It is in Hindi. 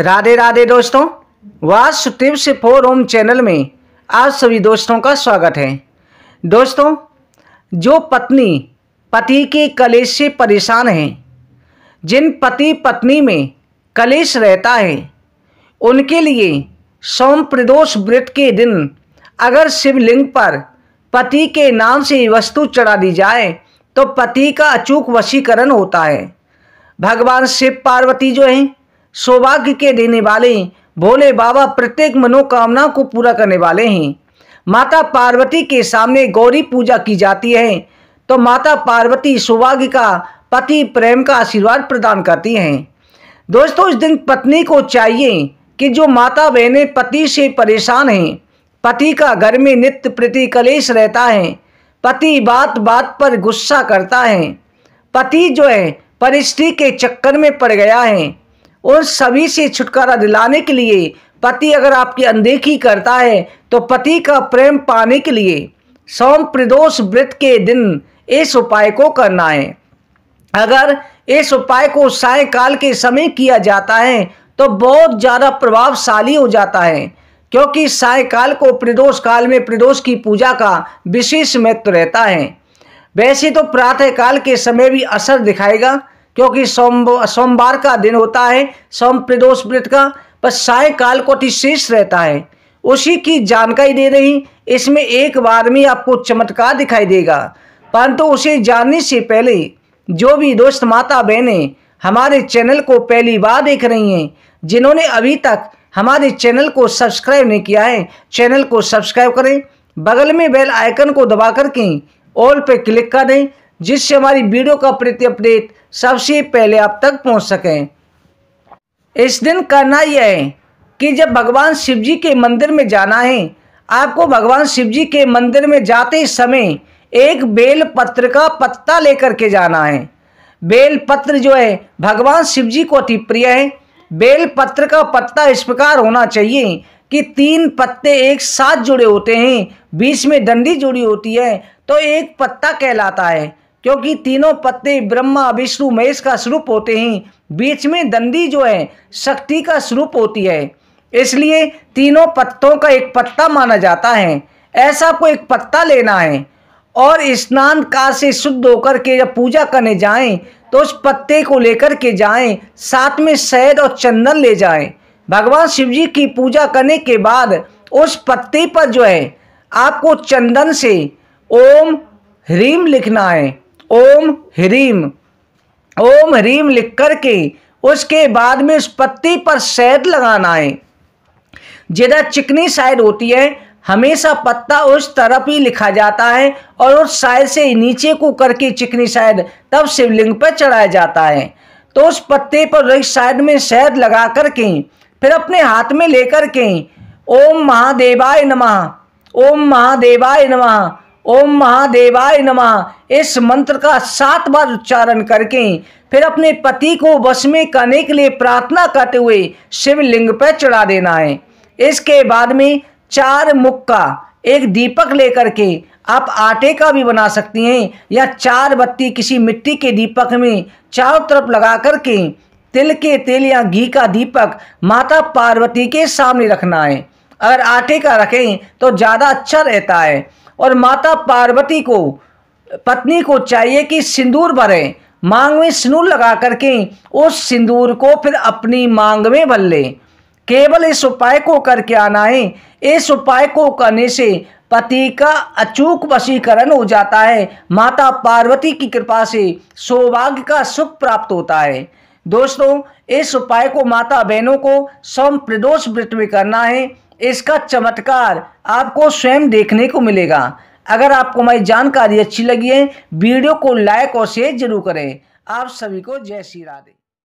राधे राधे दोस्तों वासुदेव से फोर ओम चैनल में आप सभी दोस्तों का स्वागत है दोस्तों जो पत्नी पति के कलेश से परेशान हैं जिन पति पत्नी में कलेश रहता है उनके लिए सोम प्रदोष व्रत के दिन अगर शिवलिंग पर पति के नाम से वस्तु चढ़ा दी जाए तो पति का अचूक वशीकरण होता है भगवान शिव पार्वती जो हैं सौभाग्य के देने वाले भोले बाबा प्रत्येक मनोकामना को पूरा करने वाले हैं माता पार्वती के सामने गौरी पूजा की जाती है तो माता पार्वती सौभाग्य का पति प्रेम का आशीर्वाद प्रदान करती हैं दोस्तों इस दिन पत्नी को चाहिए कि जो माता बहनें पति से परेशान हैं पति का घर में नित्य प्रति कलेश रहता है पति बात बात पर गुस्सा करता है पति जो है परिस्थिति के चक्कर में पड़ गया है उन सभी से छुटकारा दिलाने के लिए पति अगर आपकी अनदेखी करता है तो पति का प्रेम पाने के लिए सोम प्रदोष व्रत के दिन इस उपाय को करना है अगर इस उपाय को सायकाल के समय किया जाता है तो बहुत ज़्यादा प्रभावशाली हो जाता है क्योंकि सायकाल को प्रदोष काल में प्रदोष की पूजा का विशेष महत्व रहता है वैसे तो प्रातः काल के समय भी असर दिखाएगा क्योंकि सोम सोमवार का दिन होता है सोम प्रदोष व्रत का बस सायकाल कोटि शेष रहता है उसी की जानकारी दे रही इसमें एक बार में आपको चमत्कार दिखाई देगा परंतु उसे जानने से पहले जो भी दोस्त माता बहनें हमारे चैनल को पहली बार देख रही हैं जिन्होंने अभी तक हमारे चैनल को सब्सक्राइब नहीं किया है चैनल को सब्सक्राइब करें बगल में बेल आइकन को दबा करके ऑल पर क्लिक कर दें जिससे हमारी वीडियो का प्रति अपडेट सबसे पहले आप तक पहुंच सकें इस दिन करना यह है कि जब भगवान शिव जी के मंदिर में जाना है आपको भगवान शिव जी के मंदिर में जाते समय एक बेल पत्र का पत्ता लेकर के जाना है बेल पत्र जो है भगवान शिव जी को अति प्रिय है बेल पत्र का पत्ता इस प्रकार होना चाहिए कि तीन पत्ते एक साथ जुड़े होते हैं बीच में डंडी जुड़ी होती है तो एक पत्ता कहलाता है क्योंकि तीनों पत्ते ब्रह्मा विष्णु महेश का स्वरूप होते हैं बीच में दंडी जो है शक्ति का स्वरूप होती है इसलिए तीनों पत्तों का एक पत्ता माना जाता है ऐसा आपको एक पत्ता लेना है और स्नान का से शुद्ध होकर के जब पूजा करने जाएं तो उस पत्ते को लेकर के जाएं साथ में शहद और चंदन ले जाएं भगवान शिव जी की पूजा करने के बाद उस पत्ते पर जो है आपको चंदन से ओम ह्रीम लिखना है ओम ह्रीम ओम ह्रीम लिख करके उसके बाद में उस पत्ती पर शहद लगाना है जिधर चिकनी साइड होती है हमेशा पत्ता उस तरफ ही लिखा जाता है और उस साइड से नीचे को करके चिकनी साइड तब शिवलिंग पर चढ़ाया जाता है तो उस पत्ते पर साइड में शहद लगा करके फिर अपने हाथ में लेकर के ओम महादेवाय नमः ओम महादेवाय नमः ओम महादेवाय नमः इस मंत्र का सात बार उच्चारण करके फिर अपने पति को वश में करने के लिए प्रार्थना करते हुए शिवलिंग पर चढ़ा देना है इसके बाद में चार मुक्का एक दीपक लेकर के आप आटे का भी बना सकती हैं या चार बत्ती किसी मिट्टी के दीपक में चारों तरफ लगा करके तिल के तेल या घी का दीपक माता पार्वती के सामने रखना है अगर आटे का रखें तो ज़्यादा अच्छा रहता है और माता पार्वती को पत्नी को चाहिए कि सिंदूर भरें मांग में सिंदूर लगा करके उस सिंदूर को फिर अपनी मांग में भर लें केवल इस उपाय को करके आना है इस उपाय को करने से पति का अचूक वशीकरण हो जाता है माता पार्वती की कृपा से सौभाग्य का सुख प्राप्त होता है दोस्तों इस उपाय को माता बहनों को स्वयं प्रदोष वृत्त में करना है इसका चमत्कार आपको स्वयं देखने को मिलेगा अगर आपको हमारी जानकारी अच्छी लगी है वीडियो को लाइक और शेयर जरूर करें आप सभी को जय श्री राधे